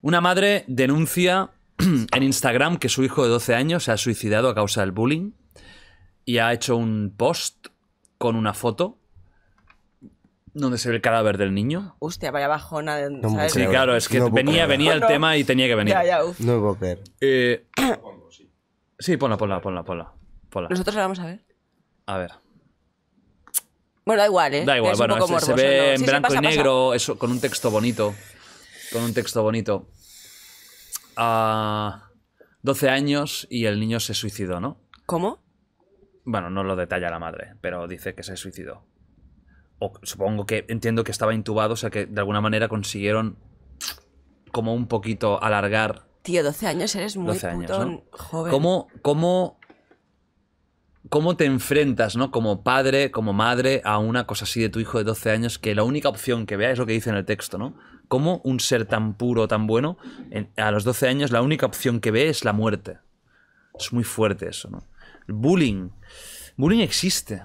Una madre denuncia en Instagram que su hijo de 12 años se ha suicidado a causa del bullying y ha hecho un post con una foto donde se ve el cadáver del niño. Hostia, vaya bajona. Sí, claro, es que venía, el tema y tenía que venir. Ya, ya, No puedo ver. Eh, sí, ponla, ponla, ponla, ponla, ponla. Nosotros la vamos a ver. A ver. Bueno, da igual, ¿eh? Da igual, bueno, se, ve en blanco y negro, eso, con un texto bonito. Con un texto bonito. a 12 años y el niño se suicidó, ¿no? ¿Cómo? Bueno, no lo detalla la madre, pero dice que se suicidó. O, supongo que entiendo que estaba intubado, o sea que de alguna manera consiguieron como un poquito alargar. Tío, 12 años eres muy 12 años, joven. ¿Cómo, ¿Cómo cómo te enfrentas, ¿no? Como padre, como madre, a una cosa así de tu hijo de 12 años que la única opción que vea es lo que dice en el texto, ¿no? Cómo un ser tan puro, tan bueno, a los 12 años la única opción que ve es la muerte. Es muy fuerte eso, ¿no? El bullying. Bullying existe.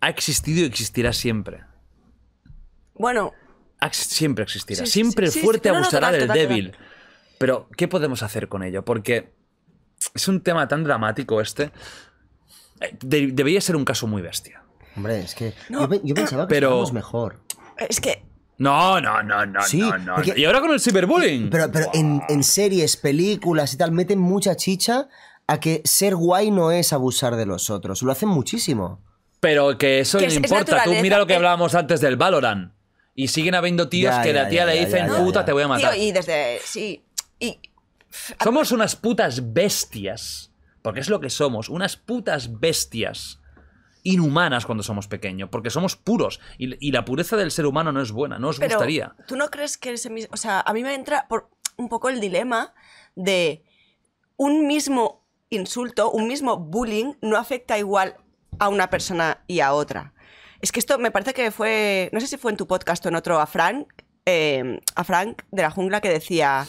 Ha existido y existirá siempre. Bueno. siempre existirá. siempre el fuerte abusará del débil. Pero, ¿qué podemos hacer con ello? Porque es un tema tan dramático este debería ser un caso muy bestia. Hombre, es que yo, pensaba que pero, mejor. Es que no, no, no, no, sí, no, no. y ahora con el cyberbullying Pero, pero en, series, películas y tal, meten mucha chicha a que ser guay no es abusar de los otros. Lo hacen muchísimo. Pero que eso no importa. Tú mira lo que eh. hablábamos antes del Valorant. Y siguen habiendo tíos que la tía le dicen, puta, te voy a matar. y desde. Sí. Y, Somos unas putas bestias porque es lo que somos, unas putas bestias inhumanas cuando somos pequeños, porque somos puros y, la pureza del ser humano no es buena, no os Pero, gustaría. ¿Tú no crees que ese mismo, o sea, a mí me entra un poco el dilema de un mismo insulto, un mismo bullying no afecta igual a una persona y a otra. Es que esto me parece que fue, no sé si fue en tu podcast o en otro, a Frank, eh, a Frank de la jungla que decía,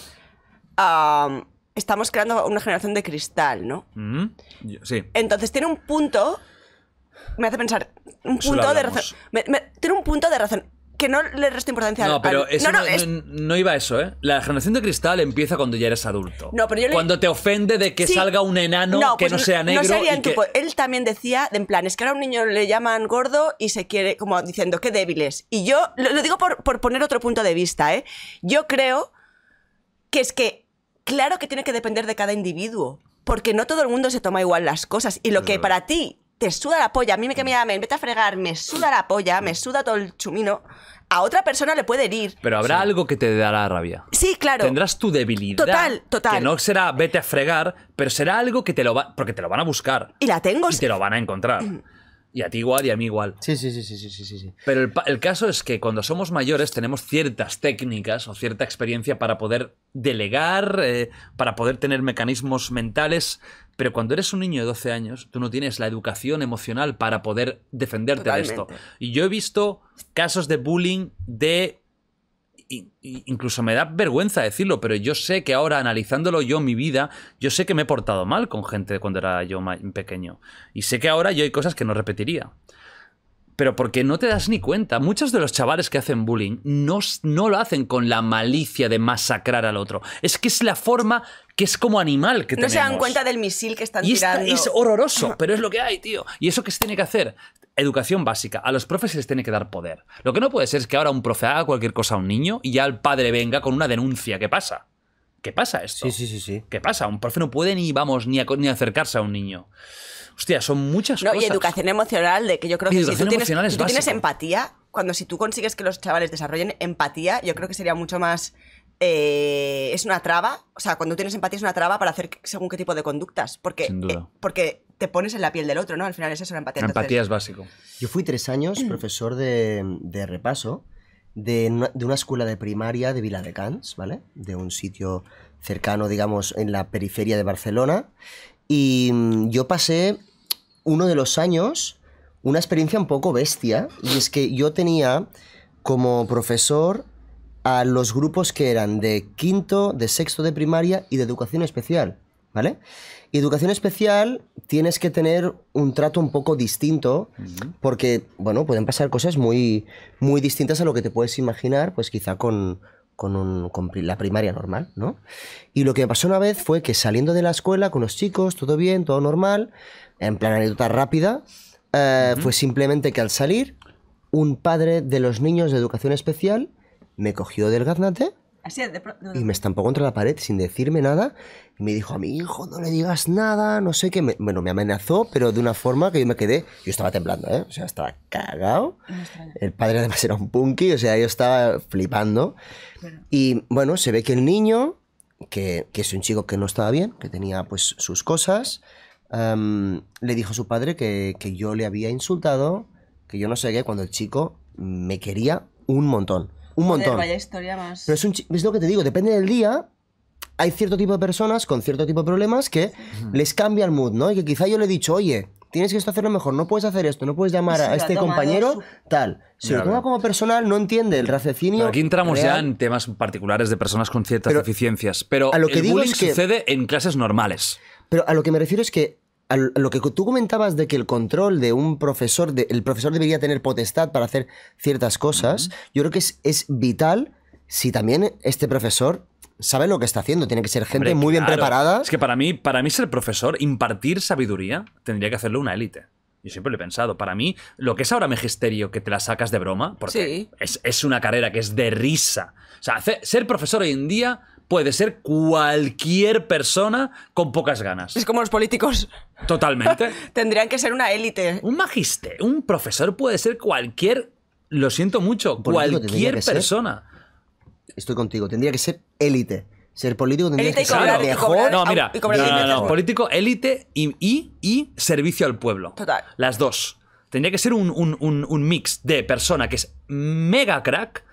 estamos creando una generación de cristal, ¿no? Mm, sí. Entonces tiene un punto, me hace pensar, un punto de tiene un punto de razón que no le resta importancia no, pero no, iba a eso, ¿eh? La generación de cristal empieza cuando ya eres adulto. Cuando te ofende de que salga un enano que pues no sea negro. Sería Él también decía, de en plan, es que ahora un niño le llaman gordo y se quiere, como diciendo, qué débiles. Y yo lo, digo por, por poner otro punto de vista, ¿eh? Yo creo que es que claro que tiene que depender de cada individuo, porque no todo el mundo se toma igual las cosas y lo que para ti te suda la polla, a mí me que me llamen, mm. vete a fregar, me suda la polla, me mm. suda todo el chumino, a otra persona le puede herir. Pero habrá algo que te dará rabia. Sí, claro. Tendrás tu debilidad. Total, total. Que no será vete a fregar, pero será algo que te lo va, porque te lo van a buscar. Y la tengo. Y te lo van a encontrar. Mm. Y a ti igual y a mí igual. Sí, sí, sí, sí, sí, sí. sí. Pero el, caso es que cuando somos mayores tenemos ciertas técnicas o cierta experiencia para poder delegar, eh, para poder tener mecanismos mentales, pero cuando eres un niño de 12 años, tú no tienes la educación emocional para poder defenderte de esto. Y yo he visto casos de bullying de incluso me da vergüenza decirlo, pero yo sé que ahora analizándolo yo mi vida, yo sé que me he portado mal con gente cuando era yo pequeño. Y sé que ahora yo hay cosas que no repetiría. Pero porque no te das ni cuenta, muchos de los chavales que hacen bullying no, no lo hacen con la malicia de masacrar al otro. Es que es la forma que es como animal que no tenemos. No se dan cuenta del misil que están tirando. es horroroso, pero es lo que hay, tío. ¿Y eso qué se tiene que hacer? educación básica. A los profes se les tiene que dar poder. Lo que no puede ser es que ahora un profe haga cualquier cosa a un niño y ya el padre venga con una denuncia. ¿Qué pasa? ¿Qué pasa esto? Sí, sí, sí, sí. ¿Qué pasa? Un profe no puede ni, vamos, ni, acercarse a un niño. Hostia, son muchas no, cosas. Y educación emocional, de que yo creo que si tú tienes, tú tienes empatía, cuando si tú consigues que los chavales desarrollen empatía, yo creo que sería mucho más eh, es una traba, o sea, cuando tienes empatía es una traba para hacer según qué tipo de conductas, porque, eh, porque te pones en la piel del otro, ¿no? Al final es eso la empatía. La empatía es básico. Yo fui tres años profesor de, repaso de una, de una, escuela de primaria de Vila de Cans, ¿vale? De un sitio cercano, digamos, en la periferia de Barcelona. Y mm, yo pasé uno de los años una experiencia un poco bestia, y es que yo tenía como profesor a los grupos que eran de quinto, de sexto de primaria y de educación especial, ¿vale? Y educación especial tienes que tener un trato un poco distinto porque, bueno, pueden pasar cosas muy, muy distintas a lo que te puedes imaginar, pues quizá con, con, la primaria normal, ¿no? Y lo que me pasó una vez fue que saliendo de la escuela con los chicos, todo bien, todo normal, en plan anécdota rápida, eh, fue simplemente que al salir, un padre de los niños de educación especial me cogió del garnate Y me estampó contra la pared sin decirme nada. Y me dijo a mi hijo, no le digas nada, no sé qué. bueno, me amenazó, pero de una forma que yo me quedé. Yo estaba temblando, ¿eh? O sea, estaba cagado. el padre además era un punky, o sea, yo estaba flipando. Y bueno, se ve que el niño, que, es un chico que no estaba bien, que tenía pues sus cosas, le dijo a su padre que, que yo le había insultado, que yo no sé qué, cuando el chico me quería un montón. Un montón. Pero es, lo que te digo, depende del día, hay cierto tipo de personas con cierto tipo de problemas que les cambia el mood, ¿no? Y que quizá yo le he dicho, oye, tienes que esto hacerlo mejor, no puedes hacer esto, no puedes llamar a este compañero, tal. Si lo toma como personal, no entiende el raciocinio. Pero aquí entramos ya en temas particulares de personas con ciertas deficiencias, pero a lo que el digo bullying es que, sucede en clases normales. Pero a lo que me refiero es que lo que tú comentabas de que el control de un profesor, el profesor debería tener potestad para hacer ciertas cosas, yo creo que es, vital si también este profesor sabe lo que está haciendo. Tiene que ser gente muy bien preparada. Es que para mí, para mí ser profesor, impartir sabiduría, tendría que hacerlo una élite. Yo siempre lo he pensado. Para mí, lo que es ahora magisterio, que te la sacas de broma, porque es, una carrera que es de risa. O sea, ser profesor hoy en día puede ser cualquier persona con pocas ganas. Es como los políticos. Totalmente. Tendrían que ser una élite. Un magister, un profesor puede ser cualquier, lo siento mucho, cualquier persona. estoy contigo, tendría que ser élite. Ser político tendría que ser mejor. No, mira, político, élite y, servicio al pueblo. Total. Las dos. Tendría que ser un, mix de persona que es mega crack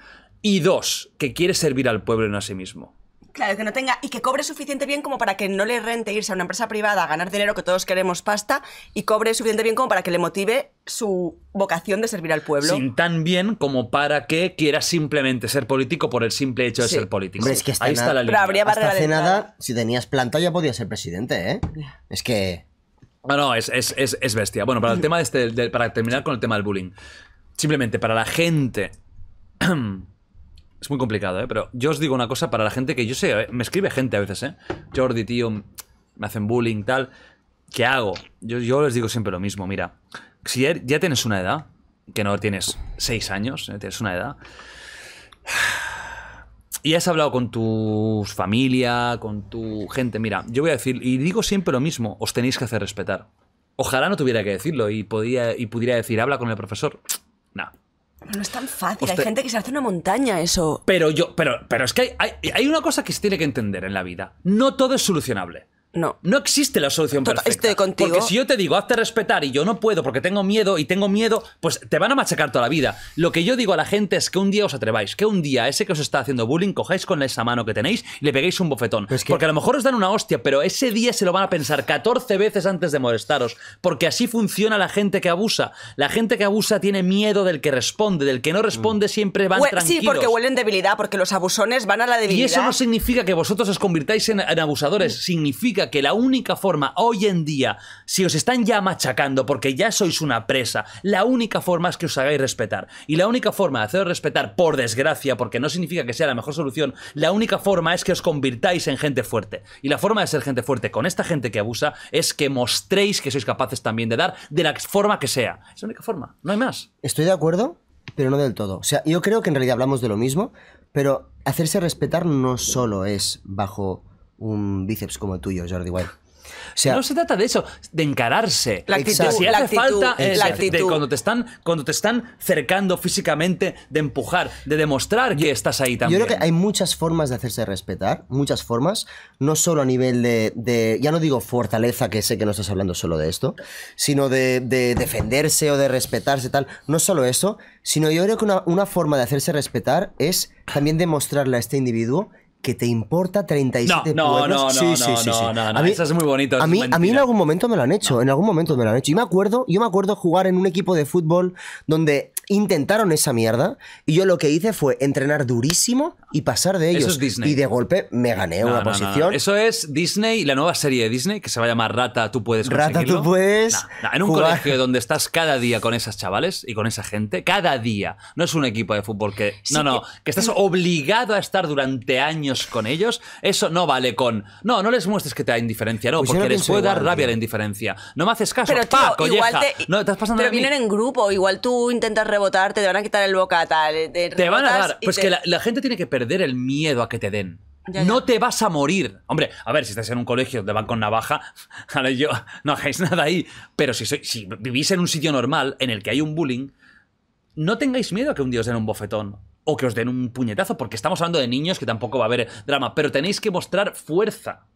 y dos, que quiere servir al pueblo en a sí mismo. Claro, que no tenga y que cobre suficiente bien como para que no le rente irse a una empresa privada a ganar dinero, que todos queremos pasta, y cobre suficiente bien como para que le motive su vocación de servir al pueblo. Sin tan bien como para que quiera simplemente ser político por el simple hecho de ser político. Ahí está la línea. Pero habría hasta hace nada, si tenías planta ya podías ser presidente, ¿eh? Es que... No, no, es, bestia. Bueno, para el tema este, para terminar con el tema del bullying. Simplemente para la gente Es muy complicado, ¿eh? Pero yo os digo una cosa para la gente que yo sé, eh, me escribe gente a veces, ¿eh? Jordi, tío, me hacen bullying, tal. ¿Qué hago? Yo, les digo siempre lo mismo, mira, si er, ya, tienes una edad, que no tienes seis años, ¿eh? tienes una edad, y has hablado con tu familia, con tu gente, mira, yo voy a decir, y digo siempre lo mismo, os tenéis que hacer respetar. Ojalá no tuviera que decirlo y, podía, y pudiera decir, habla con el profesor. No. Nah. No es tan fácil, hay gente que se hace una montaña eso. Pero yo, pero, pero es que hay, hay una cosa que se tiene que entender en la vida. No todo es solucionable. No. No existe la solución para perfecta. Porque si yo te digo, hazte respetar y yo no puedo porque tengo miedo y tengo miedo, pues te van a machacar toda la vida. Lo que yo digo a la gente es que un día os atreváis, que un día ese que os está haciendo bullying cojáis con esa mano que tenéis y le peguéis un bofetón. Porque a lo mejor os dan una hostia, pero ese día se lo van a pensar 14 veces antes de molestaros. Porque así funciona la gente que abusa. La gente que abusa tiene miedo del que responde, del que no responde mm. siempre van tranquilos. Sí, porque huelen debilidad, porque los abusones van a la debilidad. Y eso no significa que vosotros os convirtáis en, en abusadores, mm. significa que la única forma hoy en día, si os están ya machacando porque ya sois una presa, la única forma es que os hagáis respetar. Y la única forma de haceros respetar, por desgracia, porque no significa que sea la mejor solución, la única forma es que os convirtáis en gente fuerte. Y la forma de ser gente fuerte con esta gente que abusa es que mostréis que sois capaces también de dar de la forma que sea. Es la única forma, no hay más. Estoy de acuerdo, pero no del todo. O sea, yo creo que en realidad hablamos de lo mismo, pero hacerse respetar no solo es bajo un bíceps como el tuyo, Jordi White. O sea, no se trata de eso, de encararse. La actitud, la falta eh, actitud. cuando te están cuando te están cercando físicamente, de empujar, de demostrar que estás ahí también. Yo creo que hay muchas formas de hacerse respetar, muchas formas, no solo a nivel de, de ya no digo fortaleza, que sé que no estás hablando solo de esto, sino de, defenderse o de respetarse tal. No solo eso, sino yo creo que una, una forma de hacerse respetar es también demostrarle a este individuo que te importa 37 no, no, No, no, no, sí, a mí, muy bonito. mí, a mí en algún momento me lo han hecho, en algún momento me lo han hecho. y me acuerdo, yo me acuerdo jugar en un equipo de fútbol donde Intentaron esa mierda y yo lo que hice fue entrenar durísimo y pasar de ellos. Eso Disney. Y de golpe me gané una posición. Eso es Disney, la nueva serie de Disney que se va a llamar Rata, tú puedes Rata, tú puedes. en un colegio donde estás cada día con esas chavales y con esa gente, cada día. No es un equipo de fútbol que. no, no. Que, estás obligado a estar durante años con ellos. Eso no vale con. No, no les muestres que te da indiferencia, no, pues porque les puede dar rabia la indiferencia. No me haces caso. Pero, pa, te, estás pasando pero vienen en grupo, igual tú intentas rebotar, te van a quitar el bocata. Eh, te, te van a dar. Pues que la, gente tiene que perder el miedo a que te den. no te vas a morir. Hombre, a ver, si estás en un colegio donde van con navaja, yo no hagáis nada ahí. Pero si, si vivís en un sitio normal en el que hay un bullying, no tengáis miedo a que un día os den un bofetón o que os den un puñetazo, porque estamos hablando de niños que tampoco va a haber drama, pero tenéis que mostrar fuerza.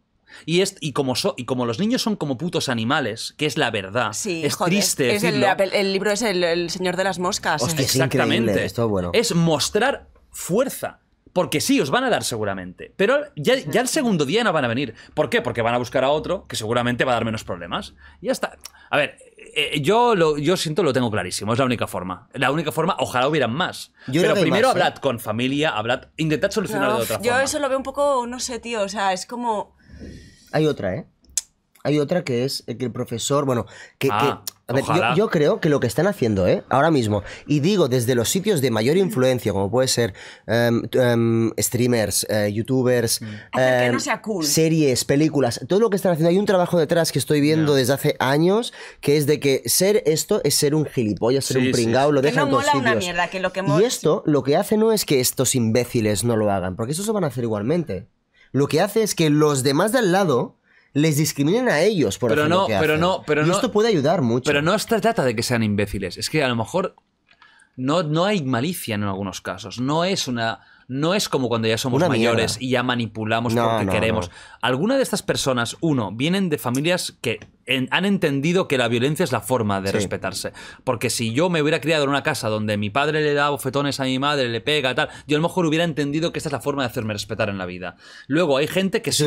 Y, y, como y como los niños son como putos animales, que es la verdad, es triste. Es, el, libro es el, Señor de las Moscas. exactamente. bueno. Es mostrar fuerza. Porque sí, os van a dar seguramente. Pero ya, ya el segundo día no van a venir. ¿Por qué? Porque van a buscar a otro que seguramente va a dar menos problemas. Y ya está. A ver, eh, eh, yo lo, yo siento lo tengo clarísimo, es la única forma. La única forma, ojalá hubieran más. pero primero ¿eh? hablad con familia, hablad, intentad solucionarlo de otra forma. Yo eso lo veo un poco, no sé, tío, o sea, es como hay otra, ¿eh? Hay otra que es eh, que el profesor, bueno, que, ah, yo, creo que lo que están haciendo, ¿eh? Ahora mismo, y digo desde los sitios de mayor influencia, como puede ser streamers, youtubers, series, películas, todo lo que están haciendo, hay un trabajo detrás que estoy viendo desde hace años, que es de que ser esto es ser un gilipollas, ser un pringao, lo dejan que una mierda, Y esto lo que hace no es que estos imbéciles no lo hagan, porque eso se van a hacer igualmente lo que hace es que los demás de al lado les discriminen a ellos por pero no, pero no, pero no, esto puede ayudar mucho. Pero no se trata de que sean imbéciles, es que a lo mejor no, no hay malicia en algunos casos, no es una no es como cuando ya somos mayores y ya manipulamos porque queremos. Algunas Alguna de estas personas, uno, vienen de familias que han entendido que la violencia es la forma de respetarse. Porque si yo me hubiera criado en una casa donde mi padre le da bofetones a mi madre, le pega, tal, yo a lo mejor hubiera entendido que esta es la forma de hacerme respetar en la vida. Luego hay gente que es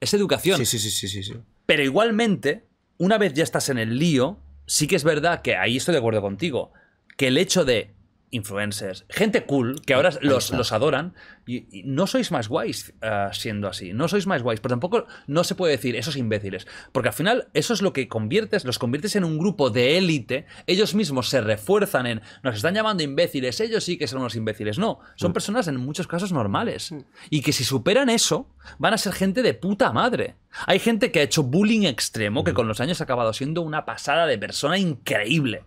Es educación. sí, sí, sí, sí. Pero igualmente, una vez ya estás en el lío, sí que es verdad que ahí estoy de acuerdo contigo. Que el hecho de influencers, gente cool, que ahora ah, los, adoran, y, no sois más guays ah, siendo así, no sois más guays, pero tampoco no se puede decir esos imbéciles, porque al final eso es lo que conviertes, los conviertes en un grupo de élite, ellos mismos se refuerzan en, nos están llamando imbéciles, ellos sí que son unos imbéciles, no, son mm. personas en muchos casos normales, mm. y que si superan eso, van a ser gente de puta madre. Hay gente que ha hecho bullying extremo, que mm. con los años ha acabado siendo una pasada de persona increíble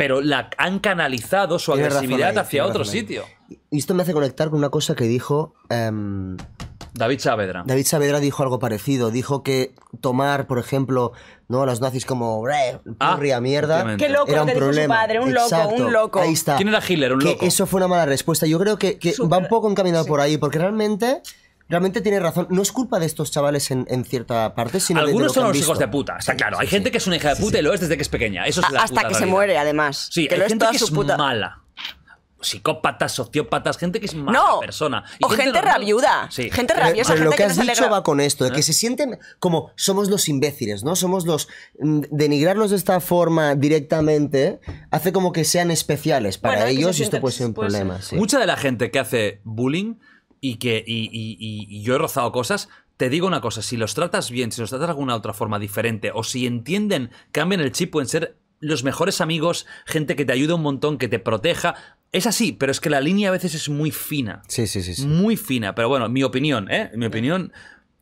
pero la han canalizado su agresividad hacia otro sitio. Y esto me hace conectar con una cosa que dijo... Em, David Saavedra. David Saavedra dijo algo parecido. Dijo que tomar, por ejemplo, no a los nazis como ah, purria mierda qué loco era un padre, un loco, un loco. Ahí está. ¿Quién era Hitler? Un loco. eso fue una mala respuesta. Yo creo que, va un poco encaminado por ahí, porque realmente realmente tiene razón. No es culpa de estos chavales en, cierta parte, sino Algunos de, son los hijos de puta, está claro. Hay gente que es una hija de puta y lo es desde que es pequeña. Eso ah, hasta que se muere, además. Sí, gente que es mala. Psicópatas, sociópatas, gente que es mala persona. o gente rabiuda. Gente eh, rabiosa, lo que, has dicho va con esto, de ¿Eh? que se sienten como somos los imbéciles, ¿no? Somos los. Mm, denigrarlos de esta forma directamente hace como que sean especiales para ellos y esto puede ser un pues problema. Mucha de la gente que hace bullying y que y, y, yo he rozado cosas. Te digo una cosa, si los tratas bien, si los tratas de alguna otra forma diferente, o si entienden, cambian el chip, pueden ser los mejores amigos, gente que te ayude un montón, que te proteja. Es así, pero es que la línea a veces es muy fina. Sí, sí, sí. Muy fina, pero bueno, mi opinión, ¿eh? Mi opinión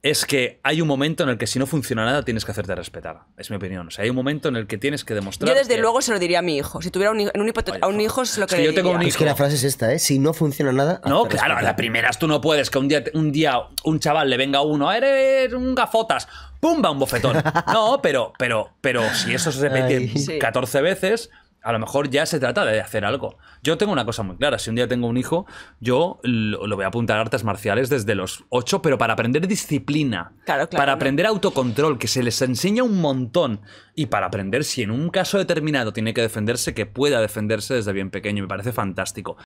es que hay un momento en el que si no funciona nada tienes que hacerte respetar. Es mi opinión. O sea, hay un momento en el que tienes que demostrar. Yo desde luego se lo diría a mi hijo. Si tuviera un, hijo, un a un hijo es lo que. Es que yo tengo un hijo. Es que la frase es esta, ¿eh? Si no funciona nada. No, claro, a la primera es tú no puedes que un día, un día un chaval le venga uno, ah, eres un gafotas, ¡pumba! Un bofetón. No, pero, pero, pero si eso se repite 14 veces a lo mejor ya se trata de hacer algo. Yo tengo una cosa muy clara, si un día tengo un hijo, yo lo, voy a apuntar a artes marciales desde los ocho, pero para aprender disciplina, para aprender autocontrol, que se les enseña un montón, y para aprender si en un caso determinado tiene que defenderse, que pueda defenderse desde bien pequeño, me parece fantástico.